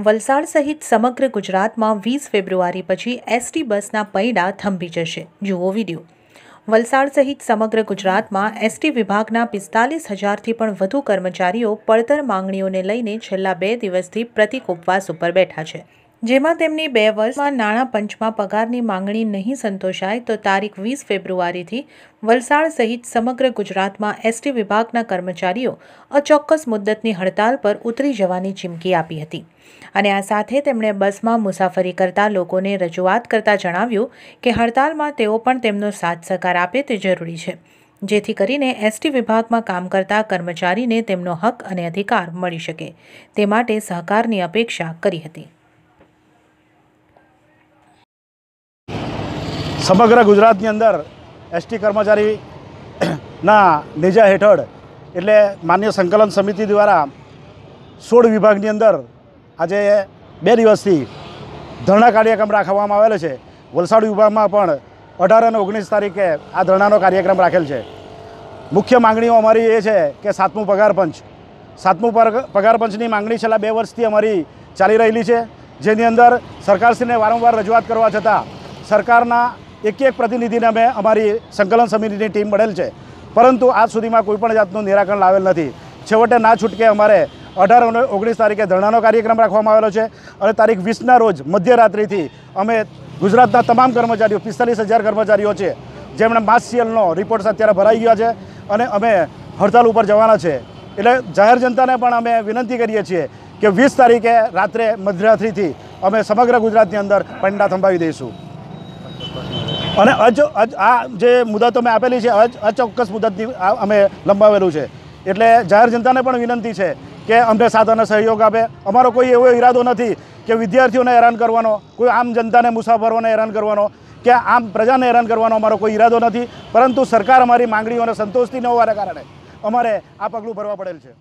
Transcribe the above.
વલસાડ સહિત સમગ્ર ગુજરાતમાં વીસ ફેબ્રુઆરી પછી એસટી બસના પૈડા થંભી જશે જુઓ વિડીયો વલસાડ સહિત સમગ્ર ગુજરાતમાં એસટી વિભાગના પિસ્તાલીસ હજારથી પણ વધુ કર્મચારીઓ પડતર માંગણીઓને લઈને છેલ્લા બે દિવસથી પ્રતિક ઉપવાસ ઉપર બેઠા છે જેમાં તેમની બે વર્ષમાં નાણાં પંચમાં પગારની માંગણી નહીં સંતોષાય તો તારીખ વીસ ફેબ્રુઆરીથી વલસાડ સહિત સમગ્ર ગુજરાતમાં એસટી વિભાગના કર્મચારીઓ અચોક્કસ મુદ્દતની હડતાલ પર ઉતરી જવાની ચીમકી આપી હતી અને આ સાથે તેમણે બસમાં મુસાફરી કરતા લોકોને રજૂઆત કરતા જણાવ્યું કે હડતાલમાં તેઓ પણ તેમનો સાથ સહકાર આપે તે જરૂરી છે જેથી કરીને એસટી વિભાગમાં કામ કરતા કર્મચારીને તેમનો હક અને અધિકાર મળી શકે તે માટે સહકારની અપેક્ષા કરી હતી સમગ્ર ગુજરાતની અંદર એસટી કર્મચારીના ના નેજા હેઠળ એટલે માન્ય સંકલન સમિતિ દ્વારા સોળ વિભાગની અંદર આજે બે દિવસથી ધરણા કાર્યક્રમ રાખવામાં આવેલો છે વલસાડ વિભાગમાં પણ અઢાર અને ઓગણીસ તારીખે આ ધરણાનો કાર્યક્રમ રાખેલ છે મુખ્ય માંગણીઓ અમારી એ છે કે સાતમું પગાર પંચ સાતમું પગાર પંચની માંગણી છેલ્લા બે વર્ષથી અમારી ચાલી રહેલી છે જેની અંદર સરકારશ્રીને વારંવાર રજૂઆત કરવા છતાં સરકારના એક એક પ્રતિનિધિને અમે અમારી સંકલન સમિતિની ટીમ મળેલ છે પરંતુ આજ સુધીમાં કોઈપણ જાતનું નિરાકરણ લાવેલ નથી છેવટે ના છૂટકે અમારે અઢાર ઓગણીસ તારીખે ધરણાનો કાર્યક્રમ રાખવામાં આવેલો છે અને તારીખ વીસના રોજ મધ્યરાત્રિથી અમે ગુજરાતના તમામ કર્મચારીઓ પિસ્તાલીસ હજાર કર્મચારીઓ છે જેમણે માસસીએલનો રિપોર્ટ્સ અત્યારે ભરાઈ ગયા છે અને અમે હડતાલ ઉપર જવાના છે એટલે જાહેર જનતાને પણ અમે વિનંતી કરીએ છીએ કે વીસ તારીખે રાત્રે મધ્યરાત્રિથી અમે સમગ્ર ગુજરાતની અંદર પંડા થંભાવી દઈશું અને અજ અજ આ જે મુદત અમે આપેલી છે અજ અચોક્કસ મુદતથી અમે લંબાવેલું છે એટલે જાહેર જનતાને પણ વિનંતી છે કે અમને સાધનો સહયોગ આપે અમારો કોઈ એવો ઈરાદો નથી કે વિદ્યાર્થીઓને હેરાન કરવાનો કોઈ આમ જનતાને મુસાફરોને હેરાન કરવાનો કે આમ પ્રજાને હેરાન કરવાનો અમારો કોઈ ઈરાદો નથી પરંતુ સરકાર અમારી માંગણીઓને સંતોષતી ન હોવાના કારણે અમારે આ પગલું ભરવા પડેલ છે